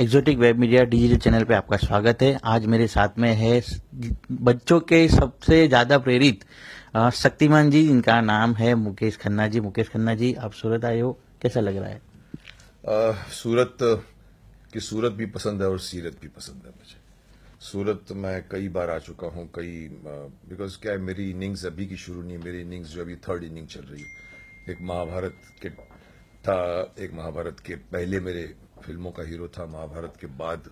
Exotic web media digital channel पे आपका स्वागत है आज मेरे साथ में है बच्चों के सबसे ज़्यादा प्रेरित शक्तिमान जी इनका नाम है मुकेश खन्ना जी मुकेश खन्ना जी आप सूरत आए हो कैसा लग रहा है आ, सूरत की सूरत भी पसंद है और सीरत भी पसंद है मुझे सूरत मैं कई बार आ चुका हूँ कई बिकॉज क्या है मेरी इनिंग्स अभी की शुरू नहीं मेरी इनिंग्स जो अभी थर्ड इनिंग चल रही है एक महाभारत के था एक महाभारत के पहले मेरे फिल्मों का हीरो था महाभारत के बाद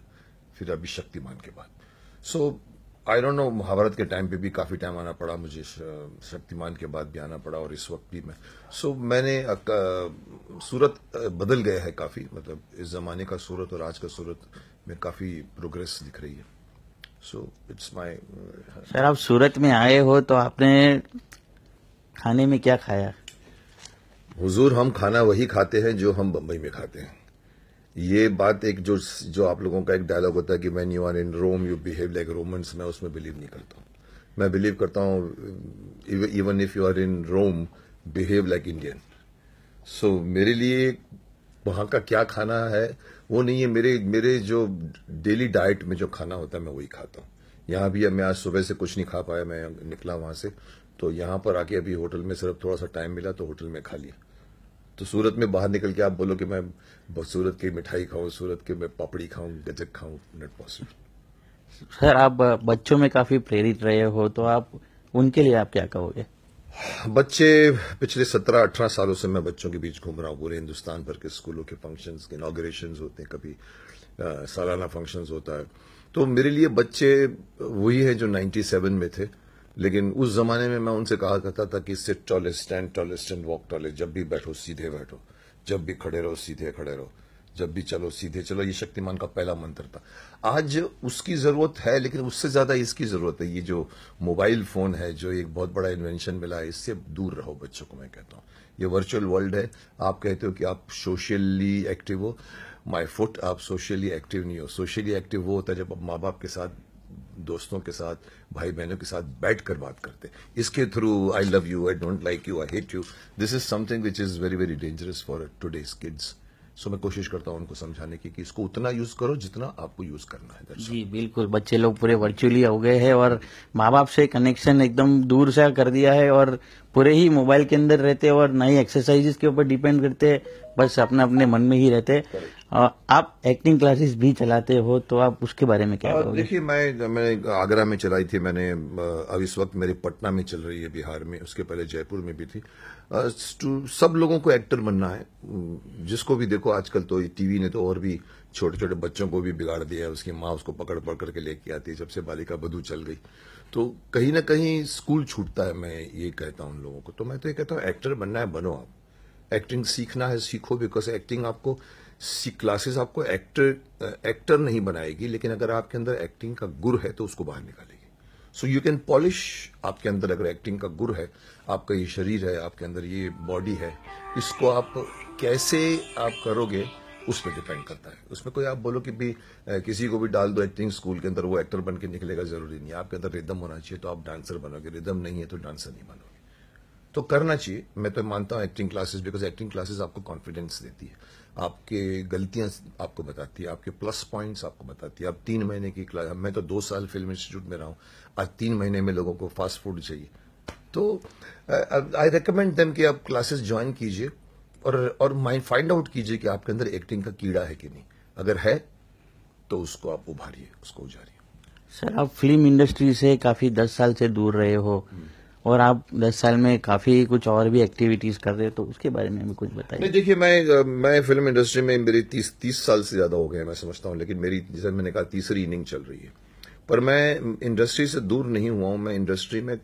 फिर अभी शक्तिमान के बाद so I don't know Mahabharat के टाइम पे भी काफ़ी टाइम आना पड़ा मुझे शक्तिमान के बाद भी आना पड़ा और इस वक्त भी मैं सो so, मैंने सूरत बदल गया है काफ़ी मतलब इस ज़माने का सूरत और आज का सूरत में काफ़ी प्रोग्रेस दिख रही है सो इट्स माय सर आप सूरत में आए हो तो आपने खाने में क्या खाया हुजूर हम खाना वही खाते हैं जो हम बम्बई में खाते हैं ये बात एक जो जो आप लोगों का एक डायलॉग होता है कि when you are in Rome you behave like Romans मैं उसमें बिलीव नहीं करता हूँ मैं बिलीव करता हूँ even if you are in Rome behave like Indian so मेरे लिए वहाँ का क्या खाना है वो नहीं है मेरे मेरे जो डेली डाइट में जो खाना होता है मैं वही खाता हूँ यहाँ भी मैं आज सुबह से कुछ नहीं खा पाया मैं निकला वहाँ से तो यहाँ पर आके अभी होटल में सिर्फ थोड़ा सा टाइम मिला तो होटल में खा लिया तो सूरत में बाहर निकल के आप बोलो कि मैं सूरत की मिठाई खाऊं सूरत के मैं पापड़ी खाऊं गजक खाऊं नॉट पॉसिबल सर आप बच्चों में काफी प्रेरित रहे हो तो आप उनके लिए आप क्या कहोगे बच्चे पिछले सत्रह अठारह सालों से मैं बच्चों के बीच घूम रहा हूँ पूरे हिंदुस्तान भर के स्कूलों के फंक्शंस के इनाग्रेशन होते हैं कभी सालाना फंक्शंस होता है तो मेरे लिए बच्चे वही है जो 97 में थे लेकिन उस ज़माने में मैं उनसे कहा करता था कि sit tall stand tall stand walk tall जब भी बैठो सीधे बैठो जब भी खड़े रहो सीधे खड़े रहो जब भी चलो सीधे चलो ये शक्तिमान का पहला मंत्र था आज उसकी ज़रूरत है लेकिन उससे ज़्यादा इसकी ज़रूरत है ये जो मोबाइल फ़ोन है जो एक बहुत बड़ा इन्वेंशन मिला है इससे दूर रहो बच्चों को मैं कहता हूँ ये वर्चुअल वर्ल्ड है आप कहते हो कि आप सोशली एक्टिव हो माई फुट आप सोशली एक्टिव नहीं हो सोशली एक्टिव वो होता है जब आप माँ बाप के साथ दोस्तों के साथ भाई बहनों के साथ बैठ कर बात करते इसके through I love you I don't like you I hate you this is something which is very very dangerous for today kids so मैं कोशिश करता हूँ उनको समझाने की कि इसको उतना यूज करो जितना आपको यूज करना है जी बिल्कुल बच्चे लोग पूरे वर्चुअली हो गए हैं और माँ बाप से कनेक्शन एकदम दूर से कर दिया है और पूरे ही मोबाइल के अंदर रहते हैं और ना ही एक्सरसाइजेस के ऊपर डिपेंड करते हैं बस अपने अपने मन में ही रहते हैं आप एक्टिंग क्लासेस भी चलाते हो तो आप उसके बारे में क्या देखिए मैं मैंने आगरा में चलाई थी मैंने अब इस वक्त मेरे पटना में चल रही है बिहार में उसके पहले जयपुर में भी थी सब लोगों को एक्टर बनना है जिसको भी देखो आजकल तो टीवी ने तो और भी छोटे छोटे बच्चों को भी बिगाड़ दिया उसकी माँ उसको पकड़ पकड़ के लेके आती है जब से बालिका बधू चल गई तो कहीं ना कहीं स्कूल छूटता है मैं ये कहता हूँ उन लोगों को तो मैं तो ये कहता हूँ एक्टर बनना है बनो आप एक्टिंग सीखना है सीखो बिकॉज एक्टिंग आपको क्लासेस आपको एक्टर एक्टर नहीं बनाएगी लेकिन अगर आपके अंदर एक्टिंग का गुर है तो उसको बाहर निकालेगी सो यू कैन पॉलिश आपके अंदर अगर एक्टिंग का गुर है आपका ये शरीर है आपके अंदर ये बॉडी है इसको आप कैसे आप करोगे उस पर डिपेंड करता है उसमें कोई आप बोलो कि भी किसी को भी डाल दो एक्टिंग स्कूल के अंदर वो एक्टर बन के निकलेगा जरूरी नहीं आपके अंदर रिदम होना चाहिए तो आप डांसर बनोगे रिदम नहीं है तो डांसर नहीं बनोगे तो करना चाहिए मैं तो मानता हूँ acting classes because acting classes आपको कॉन्फिडेंस देती है आपके गलतियां आपको बताती है आपके प्लस पॉइंट्स आपको बताती है आप तीन महीने की क्लास मैं तो दो साल फिल्म इंस्टीट्यूट में रहा हूँ आज तीन महीने में लोगों को फास्ट फूड चाहिए तो आई रिकमेंड देम कि आप क्लासेस ज्वाइन कीजिए और और माइंड फाइंड आउट कीजिए कि आपके अंदर एक्टिंग का कीड़ा है कि नहीं अगर है तो उसको आप उभारिए उसको उजारिए सर आप फिल्म इंडस्ट्री से काफी दस साल से दूर रहे हो हम्म। और आप दस साल में काफी कुछ और भी एक्टिविटीज कर रहे हो तो उसके बारे में भी कुछ बताइए नहीं देखिए मैं मैं फिल्म इंडस्ट्री में मेरी तीस तीस साल से ज्यादा हो गए मैं समझता हूँ लेकिन मेरी जैसे मैंने कहा तीसरी इनिंग चल रही है पर मैं इंडस्ट्री से दूर नहीं हुआ हूँ मैं इंडस्ट्री में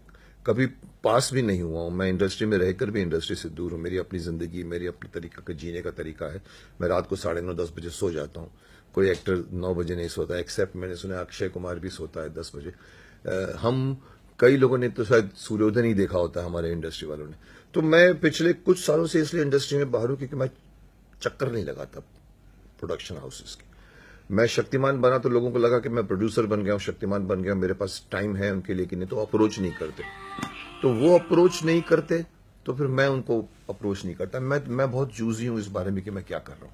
कभी पास भी नहीं हुआ हूँ मैं इंडस्ट्री में रहकर भी इंडस्ट्री से दूर हूँ मेरी अपनी ज़िंदगी मेरी अपने तरीका का जीने का तरीका है मैं रात को साढ़े नौ दस बजे सो जाता हूँ कोई एक्टर नौ बजे नहीं सोता एक्सेप्ट मैंने सुना अक्षय कुमार भी सोता है दस बजे हम कई लोगों ने तो शायद सूर्योदय नहीं देखा होता हमारे इंडस्ट्री वालों ने तो मैं पिछले कुछ सालों से इसलिए इंडस्ट्री में बाहर हूँ क्योंकि मैं चक्कर नहीं लगाता प्रोडक्शन हाउसेस के मैं शक्तिमान बना तो लोगों को लगा कि मैं प्रोड्यूसर बन गया हूँ शक्तिमान बन गया मेरे पास टाइम है उनके लिए कि नहीं तो अप्रोच नहीं करते तो वो अप्रोच नहीं करते तो फिर मैं उनको अप्रोच नहीं करता मैं मैं बहुत जूजी हूं इस बारे में कि मैं क्या कर रहा हूं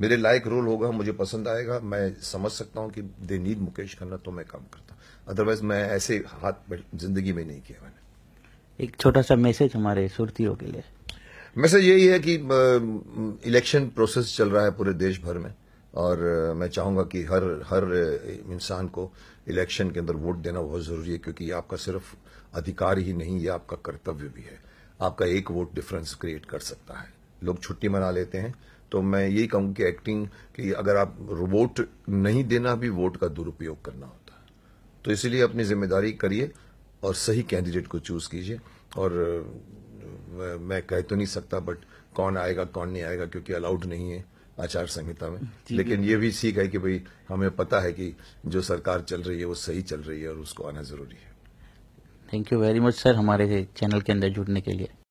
मेरे लायक रोल होगा मुझे पसंद आएगा मैं समझ सकता हूं कि दे नीड मुकेश खन्ना तो मैं काम करता अदरवाइज मैं ऐसे हाथ जिंदगी में नहीं किया मैंने एक छोटा सा मैसेज हमारे सुर्तियों के लिए मैसेज यही है कि इलेक्शन प्रोसेस चल रहा है पूरे देश भर में और मैं चाहूँगा कि हर हर इंसान को इलेक्शन के अंदर वोट देना बहुत ज़रूरी है क्योंकि ये आपका सिर्फ अधिकार ही नहीं ये आपका कर्तव्य भी है आपका एक वोट डिफरेंस क्रिएट कर सकता है लोग छुट्टी मना लेते हैं तो मैं यही कहूँ कि एक्टिंग कि अगर आप वोट नहीं देना भी वोट का दुरुपयोग करना होता है तो इसलिए अपनी जिम्मेदारी करिए और सही कैंडिडेट को चूज कीजिए और मैं कह तो नहीं सकता बट कौन आएगा कौन नहीं आएगा क्योंकि अलाउड नहीं है आचार संहिता में लेकिन ये भी सीख है कि भाई हमें पता है कि जो सरकार चल रही है वो सही चल रही है और उसको आना जरूरी है thank you very much sir हमारे चैनल के अंदर जुड़ने के लिए